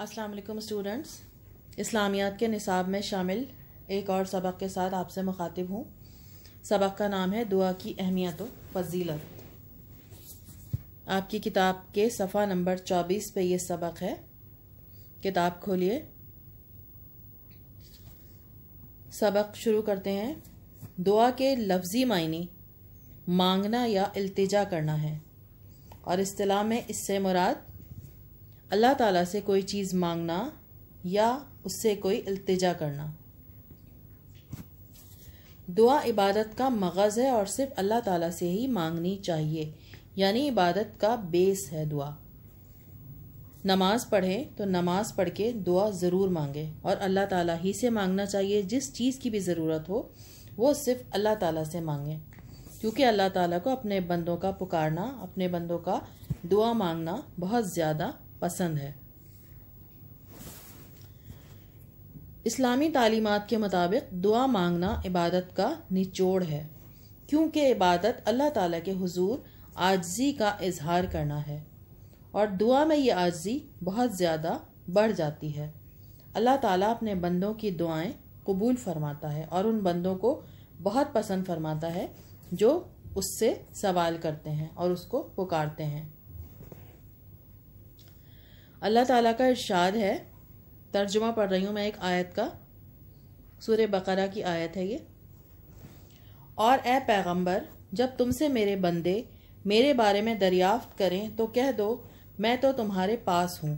अस्सलाम वालेकुम स्टूडेंट्स इस्लामियात के निसाब में शामिल एक और सबक के साथ आपसे मुखातिब हूँ सबक का नाम है दुआ की अहमियत फजीलत आपकी किताब के सफ़ा नंबर चौबीस पे ये सबक है किताब खोलिए सबक शुरू करते हैं दुआ के लफ्ज़ी मायने मांगना या अल्तजा करना है और अतलाह में इससे मुराद अल्लाह ताला से कोई चीज़ मांगना या उससे कोई अल्तजा करना दुआ इबादत का मगज़ है और सिर्फ अल्लाह ताला से ही मांगनी चाहिए यानी इबादत का बेस है दुआ नमाज पढ़ें तो नमाज पढ़ के दुआ ज़रूर मांगे और अल्लाह ताला ही से मांगना चाहिए जिस चीज़ की भी ज़रूरत हो वो सिर्फ अल्लाह ताला से मांगें क्योंकि अल्लाह ताला को अपने बंदों का पुकारना अपने बंदों का दुआ मांगना बहुत ज़्यादा पसंद है इस्लामी तालीमत के मुताबिक दुआ मांगना इबादत का निचोड़ है क्योंकि इबादत अल्लाह ताला के हुजूर आजजी का इजहार करना है और दुआ में ये आजजी बहुत ज़्यादा बढ़ जाती है अल्लाह ताला अपने बंदों की दुआएं कबूल फरमाता है और उन बंदों को बहुत पसंद फरमाता है जो उससे सवाल करते हैं और उसको पुकारते हैं अल्लाह ताला का इरशाद है तर्जुमा पढ़ रही हूँ मैं एक आयत का सूर्य बकरा की आयत है ये और ए पैगंबर जब तुमसे मेरे बंदे मेरे बारे में दरियाफ्त करें तो कह दो मैं तो तुम्हारे पास हूँ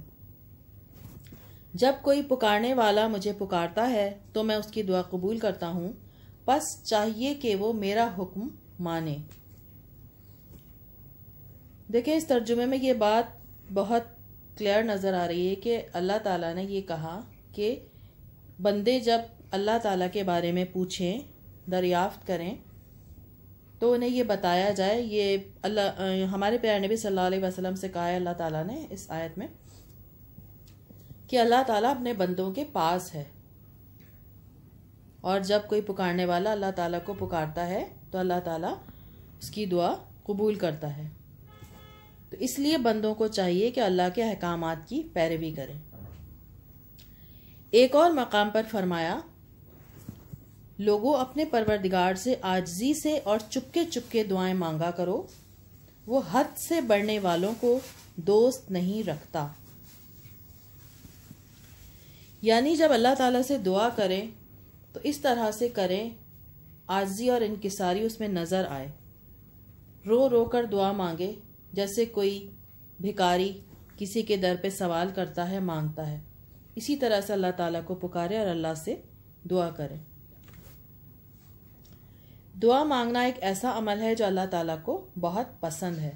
जब कोई पुकारने वाला मुझे पुकारता है तो मैं उसकी दुआ कबूल करता हूँ बस चाहिए कि वो मेरा हुक्म माने देखें इस तर्जुमे में ये बात बहुत क्लियर नज़र आ रही है कि अल्लाह ताला ने ये कहा कि बंदे जब अल्लाह ताला के बारे में पूछें दरियाफ्त करें तो उन्हें ये बताया जाए ये अल्लाह हमारे प्यार नबी सल्लल्लाहु अलैहि वसल्लम से कहा है अल्लाह ताला ने इस आयत में कि अल्लाह ताला अपने बंदों के पास है और जब कोई पुकारने वाला अल्लाह ताला को पुकारता है तो अल्लाह ताला उसकी दुआ कबूल करता है तो इसलिए बंदों को चाहिए कि अल्लाह के अहकाम की पैरवी करें एक और मकाम पर फरमाया लोगों अपने परवरदिगार से आजजी से और चुपके चुपके दुआएं मांगा करो वो हद से बढ़ने वालों को दोस्त नहीं रखता यानी जब अल्लाह ताला से दुआ करें तो इस तरह से करें आजी और इनकसारी उसमें नज़र आए रो रो कर दुआ मांगे जैसे कोई भिकारी किसी के दर पे सवाल करता है मांगता है इसी तरह से अल्लाह ताला को पुकारे और अल्लाह से दुआ करें दुआ मांगना एक ऐसा अमल है जो अल्लाह ताला को बहुत पसंद है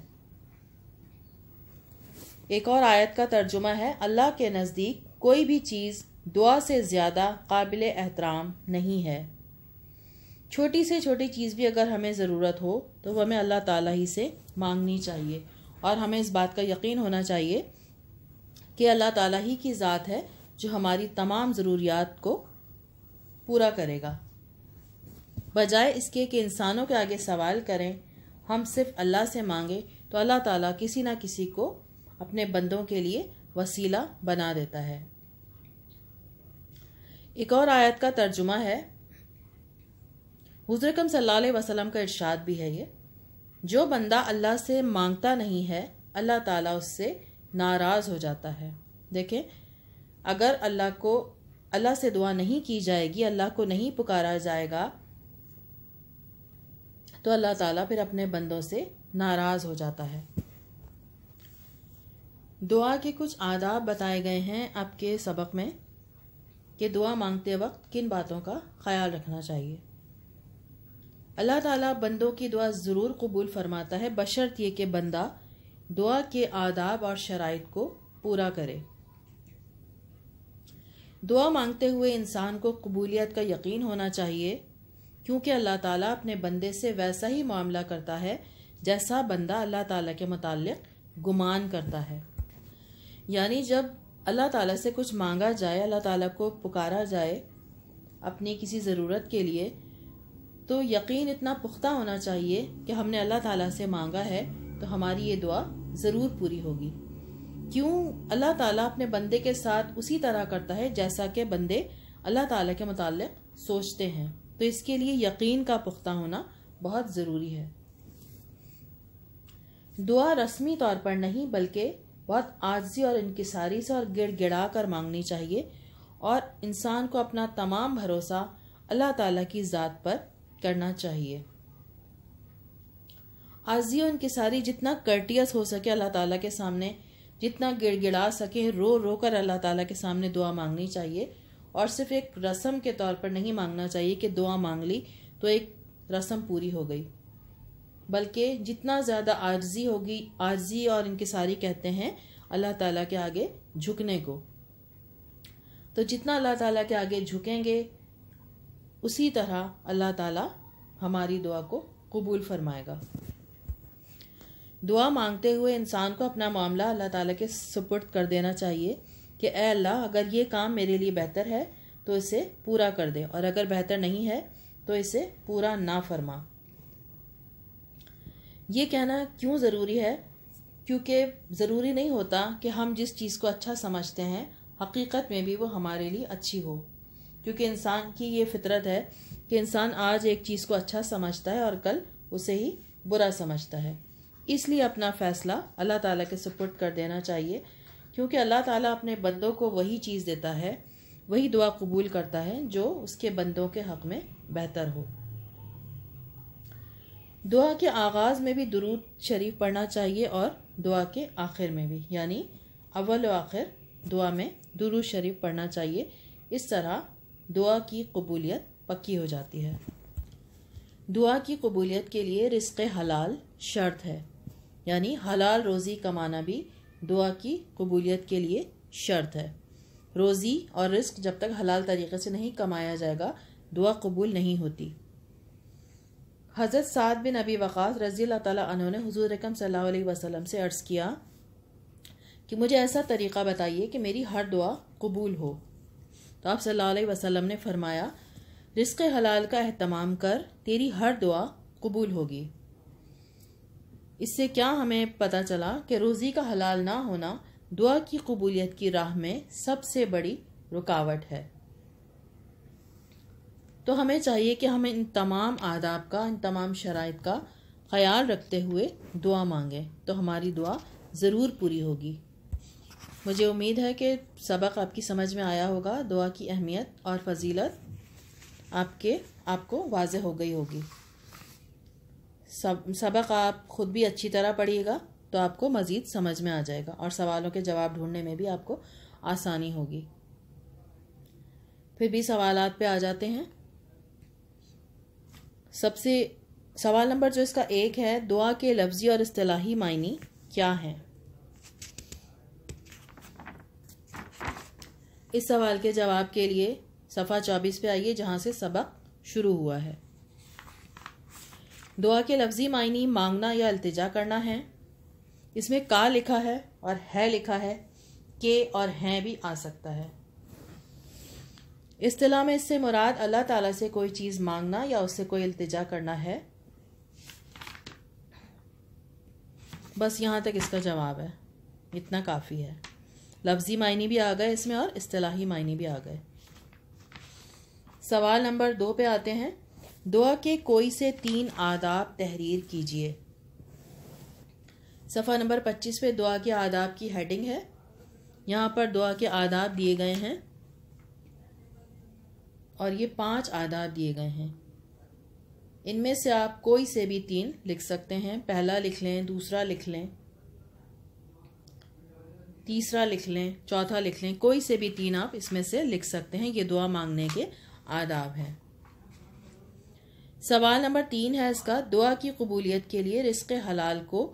एक और आयत का तर्जुमा है अल्लाह के नज़दीक कोई भी चीज़ दुआ से ज़्यादा काबिल एहतराम नहीं है छोटी से छोटी चीज़ भी अगर हमें ज़रूरत हो तो वह हमें अल्लाह ताला ही से मांगनी चाहिए और हमें इस बात का यकीन होना चाहिए कि अल्लाह ताला ही की ज़ात है जो हमारी तमाम ज़रूरियात को पूरा करेगा बजाय इसके कि इंसानों के आगे सवाल करें हम सिर्फ अल्लाह से मांगें तो अल्लाह ताला किसी ना किसी को अपने बंदों के लिए वसीला बना देता है एक और आयत का तर्जुमा है हजर कम वसलम का इर्शाद भी है ये जो बंदा अल्लाह से मांगता नहीं है अल्लाह ताला उससे नाराज़ हो जाता है देखें अगर अल्लाह को अल्लाह से दुआ नहीं की जाएगी अल्लाह को नहीं पुकारा जाएगा तो अल्लाह ताला फिर अपने बंदों से नाराज़ हो जाता है दुआ के कुछ आदाब बताए गए हैं आपके सबक में कि दुआ मांगते वक्त किन बातों का ख्याल रखना चाहिए अल्लाह ताला बंदों की दुआ ज़रूर कबूल फरमाता है बशर्त ये कि बंदा दुआ के आदाब और शराइ को पूरा करे दुआ मांगते हुए इंसान को कबूलियत का यकीन होना चाहिए क्योंकि अल्लाह ताला अपने बंदे से वैसा ही मामला करता है जैसा बंदा अल्लाह ताला के मतलब गुमान करता है यानी जब अल्लाह ताला से कुछ मांगा जाए अल्लाह ताला को पुकारा जाए अपनी किसी ज़रूरत के लिए तो यकीन इतना पुख्ता होना चाहिए कि हमने अल्लाह ताला से मांगा है तो हमारी ये दुआ ज़रूर पूरी होगी क्यों अल्लाह ताला अपने बंदे के साथ उसी तरह करता है जैसा कि बंदे अल्लाह ताला के मुताल सोचते हैं तो इसके लिए यकीन का पुख्ता होना बहुत ज़रूरी है दुआ रस्मी तौर पर नहीं बल्कि बहुत आजी और इनकसारी से और गिड़गिड़ा कर मांगनी चाहिए और इंसान को अपना तमाम भरोसा अल्लाह ताला की ज़ात पर करना चाहिए आजी और इनकी सारी जितना कर्टियस हो सके अल्लाह ताला के सामने जितना गिड़गिड़ा सके रो रो कर अल्लाह ताला के सामने दुआ मांगनी चाहिए और सिर्फ एक रस्म के तौर पर नहीं मांगना चाहिए कि दुआ मांग ली तो एक रस्म पूरी हो गई बल्कि जितना ज़्यादा आर्जी होगी आर्जी और इनकी सारी कहते हैं अल्लाह ताला के आगे झुकने को तो जितना अल्लाह ताला के आगे झुकेंगे उसी तरह अल्लाह ताला हमारी दुआ को कबूल फरमाएगा दुआ मांगते हुए इंसान को अपना मामला अल्लाह ताला के सुपुर्द कर देना चाहिए कि ए अल्लाह अगर ये काम मेरे लिए बेहतर है तो इसे पूरा कर दे और अगर बेहतर नहीं है तो इसे पूरा ना फरमा ये कहना क्यों ज़रूरी है क्योंकि ज़रूरी नहीं होता कि हम जिस चीज़ को अच्छा समझते हैं हकीकत में भी वो हमारे लिए अच्छी हो क्योंकि इंसान की ये फितरत है कि इंसान आज एक चीज़ को अच्छा समझता है और कल उसे ही बुरा समझता है इसलिए अपना फ़ैसला अल्लाह ताला के सपोर्ट कर देना चाहिए क्योंकि अल्लाह ताला अपने बंदों को वही चीज़ देता है वही दुआ कबूल करता है जो उसके बंदों के हक़ में बेहतर हो दुआ के आगाज़ में भी दुरूद शरीफ पढ़ना चाहिए और दुआ के आखिर में भी यानी अव्वल आखिर दुआ में दुरूद शरीफ पढ़ना चाहिए इस तरह दुआ की कबूलियत पक्की हो जाती है दुआ की कबूलियत के लिए रिस्क हलाल शर्त है यानी हलाल रोज़ी कमाना भी दुआ की कबूलियत के लिए शर्त है रोज़ी और रिस्क जब तक हलाल तरीके से नहीं कमाया जाएगा दुआ कबूल नहीं होती हज़रत साद बिन अबी वक़ास रज़ी अल्लाह ने हजूर रकम सल्लल्लाहु अलैहि वसल्लम से अर्ज़ किया कि मुझे ऐसा तरीक़ा बताइए कि मेरी हर दुआ कबूल हो तो आप सल्लल्लाहु अलैहि वसल्लम ने फरमाया रिस्क हलाल का अहतमाम कर तेरी हर दुआ कबूल होगी इससे क्या हमें पता चला कि रोज़ी का हलाल ना होना दुआ की कबूलियत की राह में सबसे बड़ी रुकावट है तो हमें चाहिए कि हम इन तमाम आदाब का इन तमाम शराइ का ख्याल रखते हुए दुआ मांगें तो हमारी दुआ ज़रूर पूरी होगी मुझे उम्मीद है कि सबक आपकी समझ में आया होगा दुआ की अहमियत और फजीलत आपके आपको वाज हो गई होगी सब सबक आप ख़ुद भी अच्छी तरह पढ़िएगा तो आपको मज़ीद समझ में आ जाएगा और सवालों के जवाब ढूंढने में भी आपको आसानी होगी फिर भी सवाल पे आ जाते हैं सबसे सवाल नंबर जो इसका एक है दुआ के लफ्ज़ी और अतलाही मायने क्या हैं इस सवाल के जवाब के लिए सफ़ा चौबीस पे आइए जहाँ से सबक शुरू हुआ है दुआ के लफ्ज़ी मायने मांगना या अल्तजा करना है इसमें का लिखा है और है लिखा है के और हैं भी आ सकता है अतलाह में इससे मुराद अल्लाह ताला से कोई चीज़ मांगना या उससे कोई अल्तजा करना है बस यहाँ तक इसका जवाब है इतना काफ़ी है लफ्ज़ी मायने भी आ गए इसमें और असलाही मायने भी आ गए सवाल नंबर दो पे आते हैं दुआ के कोई से तीन आदाब तहरीर कीजिए सफ़ा नंबर पच्चीस पे दुआ के आदाब की हेडिंग है यहाँ पर दुआ के आदाब दिए गए हैं और ये पांच आदाब दिए गए हैं इनमें से आप कोई से भी तीन लिख सकते हैं पहला लिख लें दूसरा लिख लें तीसरा लिख लें चौथा लिख लें कोई से भी तीन आप इसमें से लिख सकते हैं ये दुआ मांगने के आदाब हैं सवाल नंबर तीन है इसका दुआ की कबूलियत के लिए रिस्क हलाल को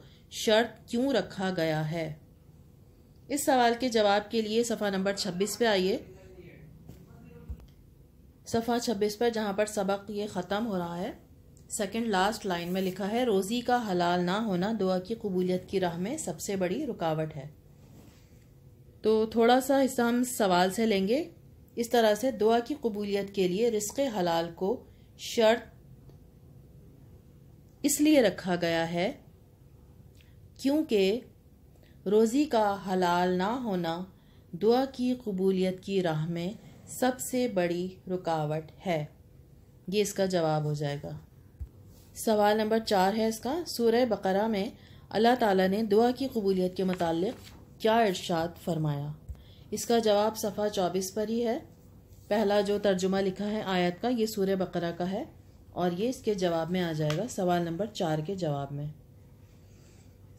शर्त क्यों रखा गया है इस सवाल के जवाब के लिए सफ़ा नंबर छब्बीस पे आइए सफ़ा छब्बीस पर जहाँ पर सबक ये ख़त्म हो रहा है सेकंड लास्ट लाइन में लिखा है रोज़ी का हलाल ना होना दुआ की कबूलियत की राह में सबसे बड़ी रुकावट है तो थोड़ा सा हिस्सा हम सवाल से लेंगे इस तरह से दुआ की कबूलियत के लिए रिस्क हलाल को शर्त इसलिए रखा गया है क्योंकि रोज़ी का हलाल ना होना दुआ की कबूलियत की राह में सबसे बड़ी रुकावट है ये इसका जवाब हो जाएगा सवाल नंबर चार है इसका सूर्य बकरा में अल्लाह ताला ने दुआ की कबूलियत के मतलब क्या इर्शाद फरमाया इसका जवाब सफ़ा चौबीस पर ही है पहला जो तर्जुमा लिखा है आयत का ये सूर्य बकरा का है और ये इसके जवाब में आ जाएगा सवाल नंबर चार के जवाब में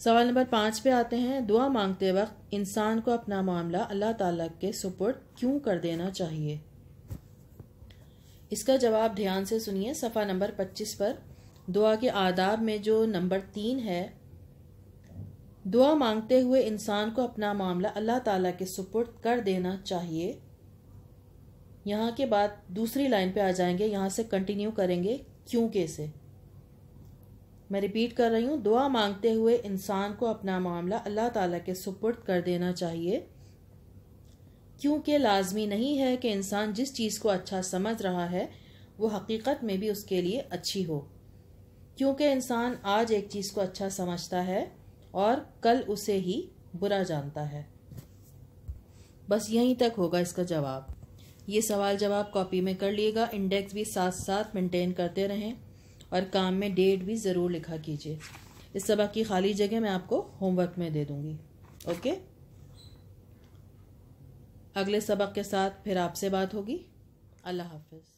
सवाल नंबर पाँच पे आते हैं दुआ मांगते वक्त इंसान को अपना मामला अल्लाह ताला के सुपुर्द क्यों कर देना चाहिए इसका जवाब ध्यान से सुनिए सफ़ा नंबर पच्चीस पर दुआ के आदाब में जो नंबर तीन है दुआ मांगते हुए इंसान को अपना मामला अल्लाह ताला के सुपुर्द कर देना चाहिए यहाँ के बाद दूसरी लाइन पे आ जाएंगे यहाँ से कंटिन्यू करेंगे क्यों कैसे मैं रिपीट कर रही हूँ दुआ मांगते हुए इंसान को अपना मामला अल्लाह ताला के सुपुर्द कर देना चाहिए क्योंकि लाजमी नहीं है कि इंसान जिस चीज़ को अच्छा समझ रहा है वो हकीकत में भी उसके लिए अच्छी हो क्योंकि इंसान आज एक चीज़ को अच्छा समझता है और कल उसे ही बुरा जानता है बस यहीं तक होगा इसका जवाब ये सवाल जवाब कॉपी में कर लिएगा इंडेक्स भी साथ साथ मेंटेन करते रहें और काम में डेट भी ज़रूर लिखा कीजिए इस सबक की खाली जगह मैं आपको होमवर्क में दे दूँगी ओके अगले सबक के साथ फिर आपसे बात होगी अल्लाह हाफिज़